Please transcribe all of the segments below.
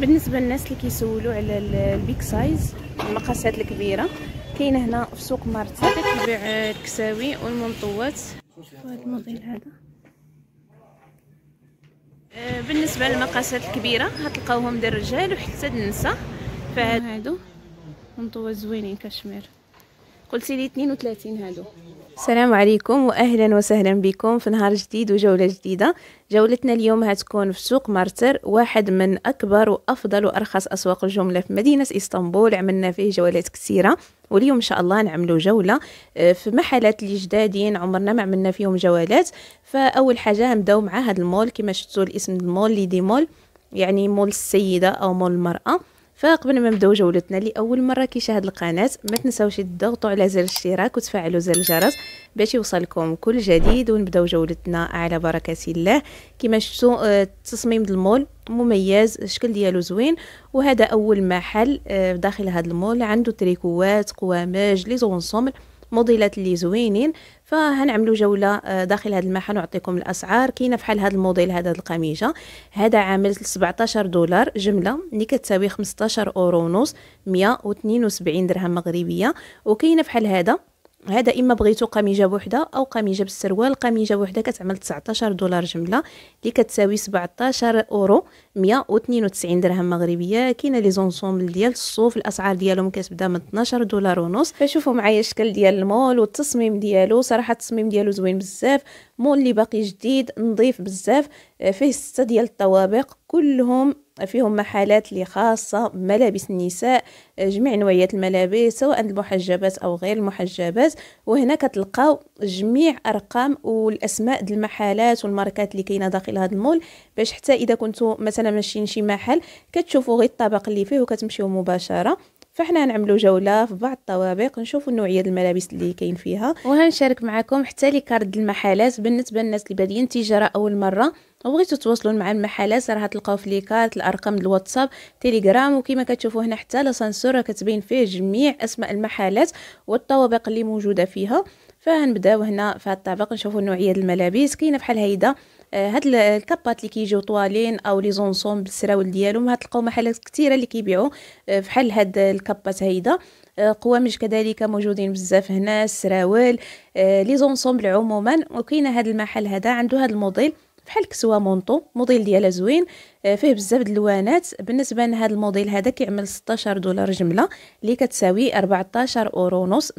بالنسبه للناس اللي كيسولوا على البيك سايز المقاسات الكبيره كاينه هنا في سوق مارتا كتبيع الكساوي والمنطوات هذا الموديل هذا آه، بالنسبه للمقاسات الكبيره غتلقاوهم ديال الرجال وحتى النساء فهادو منطوات زوينين كشمير قلتي لي 32 هادو السلام عليكم واهلا وسهلا بكم في نهار جديد وجوله جديده جولتنا اليوم هتكون في سوق مارتر واحد من اكبر وافضل وارخص اسواق الجمله في مدينه اسطنبول عملنا فيه جولات كثيره واليوم ان شاء الله نعملوا جوله آه، في محلات اللي جدادين عمرنا ما عملنا فيهم جولات فاول حاجه نبداو مع هذا المول كما شفتوا الاسم المول ليدي مول يعني مول السيده او مول المراه فقبل ما نبداو جولتنا لاول مره كيشاهد القناه ما تنساوش تضغطوا على زر الاشتراك وتفعلوا زر الجرس باش يوصلكم كل جديد ونبداو جولتنا على بركه الله كما شفتوا آه، التصميم ديال المول مميز الشكل ديالو زوين وهذا اول محل آه، داخل هذا المول عنده تريكوات قوامج لي زونسومبل موديلات اللي زوينين فهنعملوا جوله آه، داخل هذا المحل ونعطيكم الاسعار كاينه فحال هذا الموديل هذا القميجه هذا عامل 17 دولار جمله اللي كتساوي 15 اورو ونص 172 درهم مغربيه وكاينه فحال هذا هذا اما بغيتو قميجه بوحده او قميجه بالسروال قميجه بوحده كتعمل 19 دولار جمله اللي كتساوي 17 اورو 192 درهم مغربيه كاينه لي زونسومبل ديال الصوف الاسعار ديالهم كتبدا من 12 دولار ونص فشوفوا معايا الشكل ديال المول والتصميم ديالو صراحه التصميم ديالو زوين بزاف مول اللي باقي جديد نظيف بزاف آه، فيه سته ديال الطوابق كلهم فيهم محلات اللي خاصة ملابس النساء جميع نوعيات الملابس سواء المحجبات أو غير المحجبات وهنا كتلقاو جميع أرقام والأسماء د المحلات والماركات اللي كاينة داخل هذا المول باش حتى إذا كنتو مثلا ماشيين شي محل كتشوفوا غير الطبق اللي فيه وكتمشيو مباشرة فاحنا نعملوا جوله في بعض الطوابق نشوفوا نوعيه الملابس اللي كاين فيها وهنشارك معكم حتى لي كارد المحلات بالنسبه للناس اللي بادين تجاره اول مره وبغيتو تواصلوا مع المحلات راه تلقاو في لي كارد الارقام الواتساب تيليجرام وكما كتشوفوا هنا حتى لاسانسور كتبين فيه جميع اسماء المحلات والطوابق اللي موجوده فيها فهنبداو هنا في هاد الطابق نشوفوا نوعيه الملابس كاينه بحال هيدا آه، هاد الكابات اللي كيجيو طوالين او لي زونسوم بالسراول ديالهم هتلقاو محلات كثيره اللي كيبيعوا آه، فحال هاد الكابات هيدا آه، قوامج كذلك موجودين بزاف هنا السراول لي زونسومبل عموما وكاين هاد المحل هذا عنده هاد الموديل فحال كسوه مونطو موديل ديالها زوين فيه بزاف د الوانات بالنسبه لهذا الموديل هذا كيعمل ستاشر دولار جمله اللي كتساوي 14 اورو ونص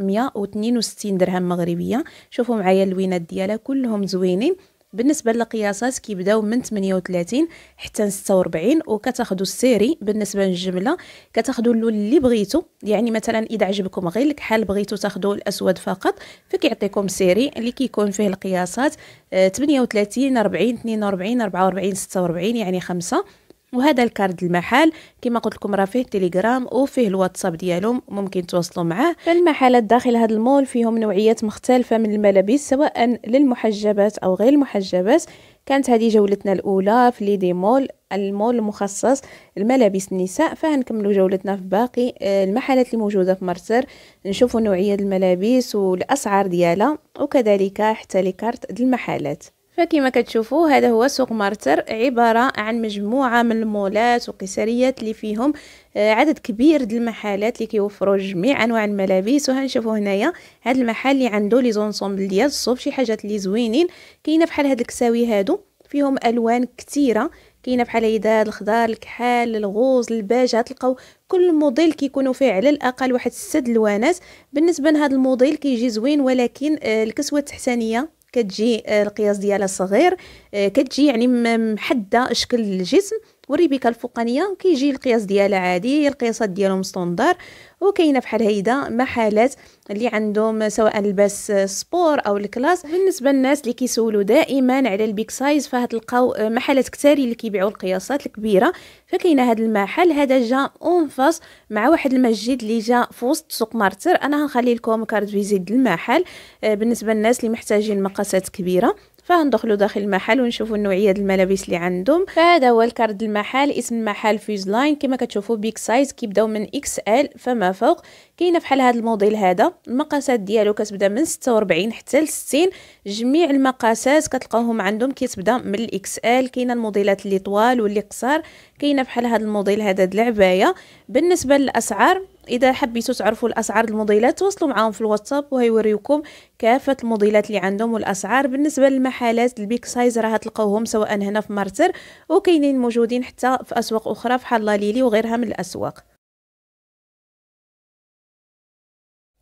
وستين درهم مغربيه شوفوا معايا اللوينات ديالها كلهم زوينين بالنسبه للقياسات كيبداو من 38 حتى 46 وكتاخذوا السيري بالنسبه للجمله كتاخذوا اللون اللي بغيتو يعني مثلا اذا عجبكم غير الكحل بغيتو تاخذوا الاسود فقط فكيعطيكم سيري اللي كيكون فيه القياسات 38 40 42 44 46 يعني 5 وهذا الكارد المحال كما قلت لكم راه فيه التليجرام وفيه الواتساب ديالهم ممكن توصلوا معاه فالمحلات داخل هذا المول فيهم نوعيات مختلفه من الملابس سواء للمحجبات او غير المحجبات كانت هذه جولتنا الاولى في ليدي مول المول المخصص لملابس النساء فهنكملوا جولتنا في باقي آه، المحلات اللي موجوده في مرسر نشوفوا نوعيه الملابس والاسعار ديالها وكذلك حتى لكارت المحلات فكما كتشوفوا هذا هو سوق مارتر عبارة عن مجموعة من المولات وقسريات اللي فيهم آه، عدد كبير د المحلات اللي كيوفروا جميع انواع الملابس وهنشوفوا هنايا هذا المحل اللي عنده لي زونسومبل ديال الصوف شي حاجات اللي زوينين كاينه بحال هاد الكساوي هادو فيهم الوان كثيره كاينه بحال هيدا الخضار الكحال الغوز الباج غتلقاو كل موديل كيكونوا فيه على الاقل واحد ست الوانات بالنسبه لهذا الموديل كيجي زوين ولكن آه، الكسوه التحتانيه كتجي آه، القياس ديالها صغير آه، كتجي يعني محدده شكل الجسم والريبيكا الفوقانيه كيجي القياس ديالها عادي القياسات ديالهم ستوندار وكاينه بحال هيدا محلات اللي عندهم سواء لباس سبور او الكلاس بالنسبه للناس اللي كيسولوا دائما على البيك سايز فهتلقاو محلات كتاري اللي كيبيعوا القياسات الكبيره فكاينه هذا المحل هذا جا اون فاس مع واحد المسجد اللي جا فوسط سوق مارتر انا غنخلي لكم كارت فيزيت المحل آه، بالنسبه للناس اللي محتاجين مقاسات كبيره فغندخلو داخل المحل ونشوفوا النوعيه د الملابس اللي عندهم فهذا هو الكارد المحل اسم المحل فيوز لاين كما كتشوفوا بيك سايز كيبداو من اكس ال فما فوق كاينه بحال هذا الموديل هذا المقاسات ديالو كتبدا من 46 حتى ل 60 جميع المقاسات كتلقاوهم عندهم كتبدا من الاكس ال كاينه الموديلات اللي طوال واللي قصار كاينه بحال هذا الموديل هذا د العبايه بالنسبه للاسعار اذا حبيتوا تعرفوا الاسعار الموديلات تواصلوا معاهم في الواتساب وهيوريوكم كافه الموديلات اللي عندهم والاسعار بالنسبه للمحلات البيك سايز راه تلقاوهم سواء هنا في مارتر وكاينين موجودين حتى في اسواق اخرى بحال لاليلي وغيرها من الاسواق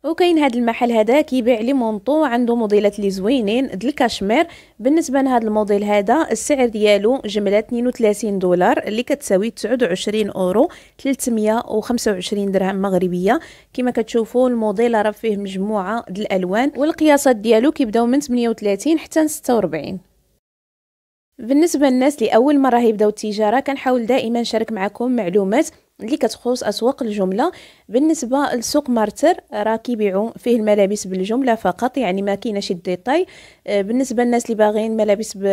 وكاين هذا المحل هذا كيبيع لي مونطو عنده موديلات لي زوينين د الكاشمير بالنسبه لهذا الموديل هذا السعر ديالو جمله 32 دولار اللي كتساوي 29 اورو 325 درهم مغربيه كما كتشوفوا الموديل راه فيه مجموعه د الالوان والقياسات ديالو كيبداو من 38 حتى 46 بالنسبه للناس اللي اول مره يبداو التجاره كنحاول دائما نشارك معكم معلومات اللي كتخص اسواق الجمله بالنسبه لسوق مارتر راه كيبيعوا فيه الملابس بالجمله فقط يعني ما كايناش الديتاي آه، بالنسبه للناس اللي باغيين ملابس ب...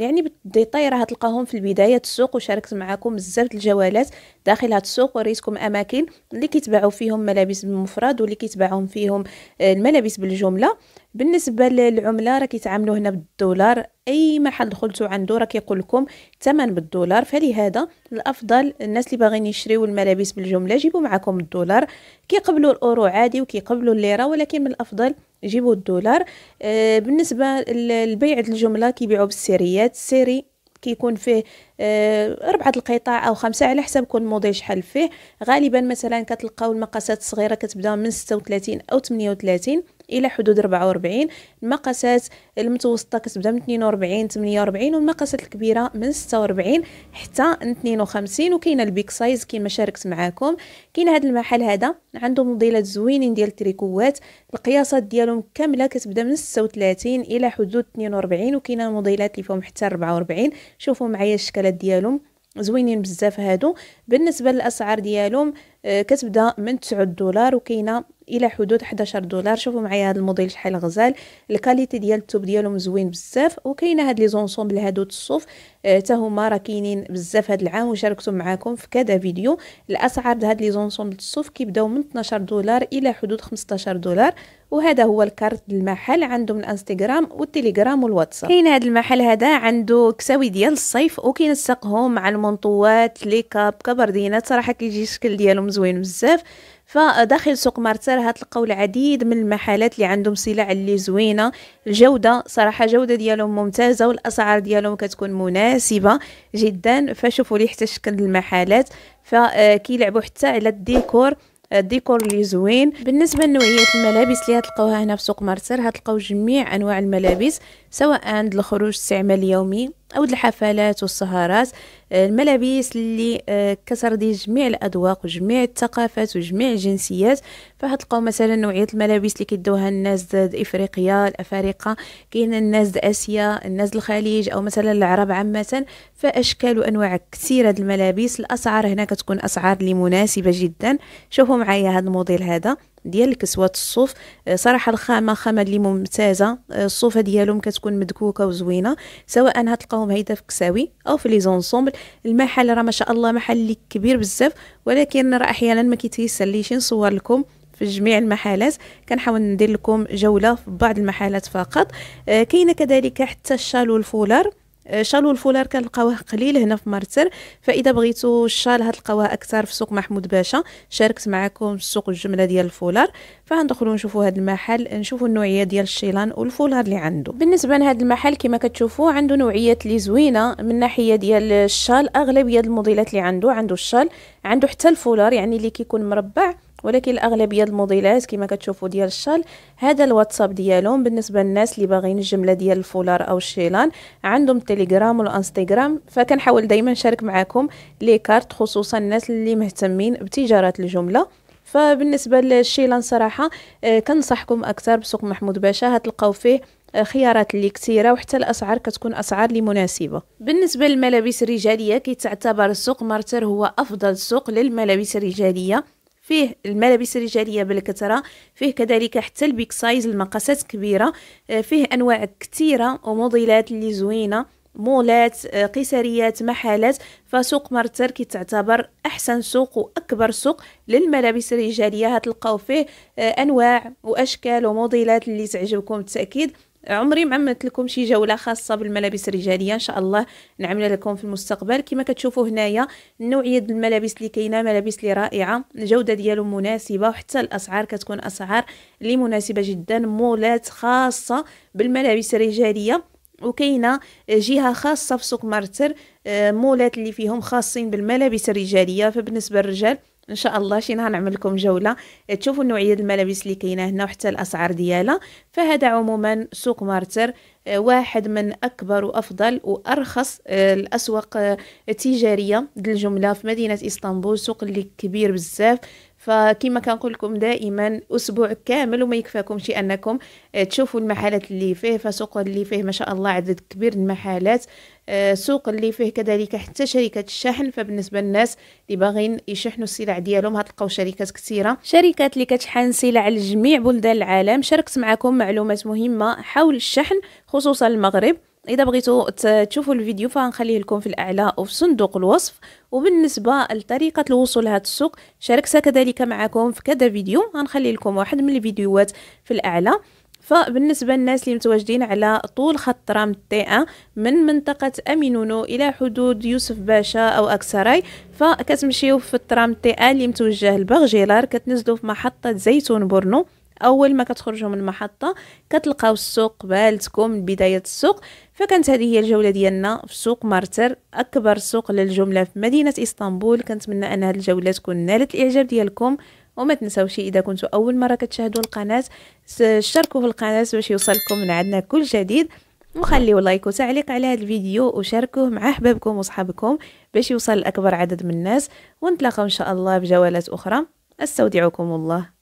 يعني بالديتاي راه تلقاهم في البدايه السوق وشاركت معكم بزاف الجوالات داخل هذا السوق وريتكم اماكن اللي كيتباعوا فيهم ملابس بالمفرد واللي كيتباعوا فيهم آه، الملابس بالجمله بالنسبه للعمله راه كيتعاملوا هنا بالدولار اي محل دخلتوا عنده راه كيقول لكم الثمن بالدولار فلهذا الافضل الناس اللي باغيين يشريو الملابس بالجمله جيبوا معكم الدولار كيقبلوا الاورو عادي وكيقبلوا الليره ولكن من الافضل جيبوا الدولار آه بالنسبه لبيع الجمله كيبيعوا بالسيريات السيري كيكون فيه آه ربعة القطع أو خمسة على حسب كل موديل شحال فيه غالبا مثلا كتلقاو المقاسات الصغيرة كتبدا من ستة وثلاثين أو 38 الى حدود 44 المقاسات المتوسطه كتبدا من 42 48 والمقاسات الكبيره من 46 حتى 52 وكاينه البيك سايز كما شاركت معكم كاين هذا المحل هذا عنده موديلات زوينين ديال التريكوات القياسات ديالهم كامله كتبدا من 36 الى حدود 42 وكاينه موديلات اللي فيهم حتى 44 شوفوا معايا الشكلات ديالهم زوينين بزاف هادو بالنسبه للاسعار ديالهم آه، كتبدا من 9 دولار وكاينه الى حدود 11 دولار شوفوا معايا هذا الموديل شحال غزال الكاليتي ديال التوب ديالهم زوين بزاف وكاينه هاد لي زونسومبل هادو الصوف حتى آه، هما راه كاينين بزاف هاد العام وشاركتهم معاكم في كذا فيديو الاسعار هاد لي زونسومبل الصوف كيبداو من 12 دولار الى حدود 15 دولار وهذا هو الكارت المحل من الانستغرام والتليجرام والواتساب كاين هذا المحل هذا عنده كساوي ديال الصيف وكينسقهم مع المنطوات لي كاب كبردينات صراحه كيجي الشكل ديالهم زوين بزاف فداخل سوق مارتر هتلقاو العديد من المحلات اللي عندهم سلع اللي زوينه الجوده صراحه جوده ديالهم ممتازه والاسعار ديالهم كتكون مناسبه جدا فشوفوا لي حتى شكل المحلات فكيلعبوا حتى على الديكور ديكور لي زوين بالنسبه لنوعيه الملابس اللي هتلقاوها هنا في سوق مرسر هتلقاو جميع انواع الملابس سواء عند الخروج استعمال يومي أو الحفلات والسهرات آه، الملابس اللي آه، كترضي جميع الأذواق وجميع الثقافات وجميع الجنسيات فهتلقاو مثلا نوعية الملابس اللي كيدوها الناس د إفريقيا الأفارقة كاين الناس د آسيا الناس الخليج أو مثلا العرب عامة فأشكال وأنواع كثيرة د الملابس الأسعار هنا كتكون أسعار اللي مناسبة جدا شوفوا معايا هذا الموديل هذا ديال الكسوات الصوف آه، صراحه الخامه خامه اللي ممتازه آه، الصوفه ديالهم كتكون مدكوكه وزوينه سواء هتلقاهم هيدا في كساوي او في لي زونسومبل المحل راه ما شاء الله محل اللي كبير بزاف ولكن راه احيانا ما كيتيساليش نصور لكم في جميع المحلات كنحاول ندير لكم جوله في بعض المحلات فقط آه، كاينه كذلك حتى الشال والفولار آه، شال والفولار كنلقاوه قليل هنا في مرتر فاذا بغيتو الشال هتلقاوه اكثر في سوق محمود باشا شاركت معكم سوق الجمله ديال الفولار فغندخلو نشوفو هذا المحل نشوفو النوعيه ديال الشيلان والفولار اللي عنده بالنسبه لهذا المحل كما كتشوفو عنده نوعيات اللي زوينه من ناحيه ديال الشال اغلبيه الموديلات اللي عنده عنده الشال عنده حتى الفولار يعني اللي كيكون مربع ولكن الاغلبيه الموديلات كما كتشوفوا ديال الشال هذا الواتساب ديالهم بالنسبه للناس اللي باغيين الجمله ديال الفولار او الشيلان عندهم التليجرام والانستغرام فكنحاول دائما نشارك معكم لي كارت خصوصا الناس اللي مهتمين بتجاره الجمله فبالنسبه للشيلان صراحه آه، كنصحكم اكثر بسوق محمود باشا هتلقاو فيه آه، خيارات اللي كثيره وحتى الاسعار كتكون اسعار اللي مناسبه بالنسبه للملابس الرجاليه تعتبر سوق مارتر هو افضل سوق للملابس الرجاليه فيه الملابس الرجاليه بالكثره فيه كذلك حتى البيك سايز المقاسات كبيره آه، فيه انواع كثيره وموديلات اللي زوينه مولات آه، قيساريات محلات فسوق مرتر كتعتبر احسن سوق واكبر سوق للملابس الرجاليه هتلقاو فيه آه، انواع واشكال وموديلات اللي تعجبكم بالتاكيد عمري ما عملت لكم شي جوله خاصه بالملابس الرجاليه ان شاء الله نعملها لكم في المستقبل كما كتشوفوا هنايا النوعيه ديال الملابس اللي كاينه ملابس اللي رائعه الجوده ديالو مناسبه وحتى الاسعار كتكون اسعار اللي مناسبه جدا مولات خاصه بالملابس الرجاليه وكاينه جهه خاصه في سوق مارتر آه، مولات اللي فيهم خاصين بالملابس الرجاليه فبالنسبه للرجال ان شاء الله شي نهار نعمل لكم جوله تشوفوا النوعيه الملابس اللي كاينه هنا وحتى الاسعار ديالها فهذا عموما سوق مارتر آه، واحد من اكبر وافضل وارخص آه، الاسواق التجاريه آه، الجمله في مدينه اسطنبول سوق اللي كبير بزاف فكما كنقول لكم دائما اسبوع كامل وما يكفاكمش انكم آه، تشوفوا المحلات اللي فيه فسوق اللي فيه ما شاء الله عدد كبير المحلات آه، سوق اللي فيه كذلك حتى شركة الشحن فبالنسبة للناس اللي باغيين يشحنوا السلع ديالهم غتلقاو شركات كثيرة شركات اللي كتشحن سلع لجميع بلدان العالم شاركت معكم معلومات مهمة حول الشحن خصوصا المغرب اذا بغيتوا تشوفوا الفيديو فغنخليه لكم في الاعلى وفي صندوق الوصف وبالنسبه لطريقه الوصول لهاد السوق شاركتها كذلك معكم في كذا فيديو غنخلي لكم واحد من الفيديوهات في الاعلى فبالنسبه للناس اللي متواجدين على طول خط ترام تي ان من منطقه امينونو الى حدود يوسف باشا او اكسراي فكتمشيو في الترام تي ان اللي متوجه لبغجيلار كتنزلوا في محطه زيتون بورنو اول ما كتخرجوا من المحطه كتلقاو السوق بالتكم بدايه السوق فكانت هذه هي الجوله ديالنا في سوق مارتر اكبر سوق للجمله في مدينه اسطنبول كنتمنى ان هذه الجوله تكون نالت الاعجاب ديالكم وما تنساوش اذا كنتوا اول مره كتشاهدوا القناه شاركوا في القناه باش يوصلكم من عندنا كل جديد وخليو لايك وتعليق على هذا الفيديو وشاركوه مع احبابكم وصحابكم باش يوصل لاكبر عدد من الناس ونتلاقاو ان شاء الله بجولات اخرى استودعكم الله